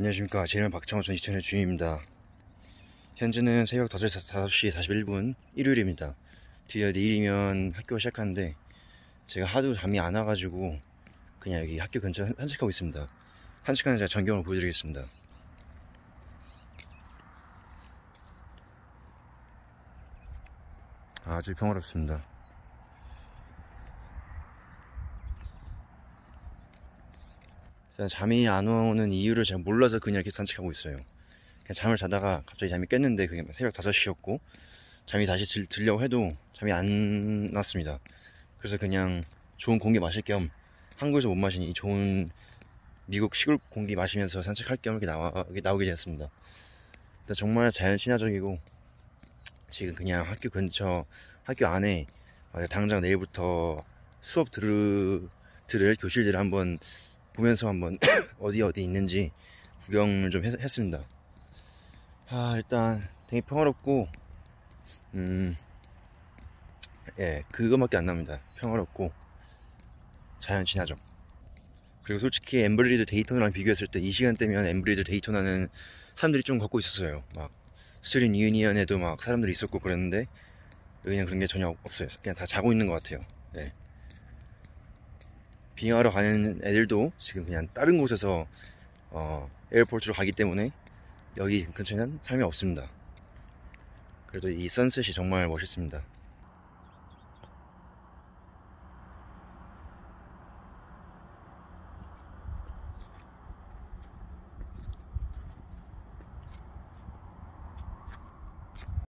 안녕하십니까 제이맨 박창호전 시청의 주인입니다 현재는 새벽 5시, 5시 41분 일요일입니다 드디어 내일이면 학교 시작하는데 제가 하도 잠이 안 와가지고 그냥 여기 학교 근처 산책하고 있습니다 산책하는 제가 전경을 보여드리겠습니다 아주 평화롭습니다 저는 잠이 안 오는 이유를 잘 몰라서 그냥 이렇게 산책하고 있어요. 그냥 잠을 자다가 갑자기 잠이 깼는데 그게 새벽 5시였고 잠이 다시 들, 들려고 해도 잠이 안 났습니다. 그래서 그냥 좋은 공기 마실 겸 한국에서 못 마신 이 좋은 미국 시골 공기 마시면서 산책할 겸 이렇게 나와, 이렇게 나오게 되었습니다. 일단 정말 자연 친화적이고 지금 그냥 학교 근처 학교 안에 어, 당장 내일부터 수업 들을, 들을 교실들을 한번 보면서 한번 어디 어디 있는지 구경을 좀 했, 습니다 아, 일단 되게 평화롭고 음, 예, 그거밖에 안 납니다. 평화롭고 자연 친하죠 그리고 솔직히 엠블리드 데이토나랑 비교했을 때 이 시간대면 엠블리드 데이토나는 사람들이 좀 걷고 있었어요. 막 스트린 유니언에도 막 사람들이 있었고 그랬는데 여기는 그런 게 전혀 없어요. 그냥 다 자고 있는 것 같아요. 예. 빙하러 가는 애들도 지금 그냥 다른 곳에서 어, 에어포트로 가기 때문에 여기 근처에는 사람이 없습니다 그래도 이 선셋이 정말 멋있습니다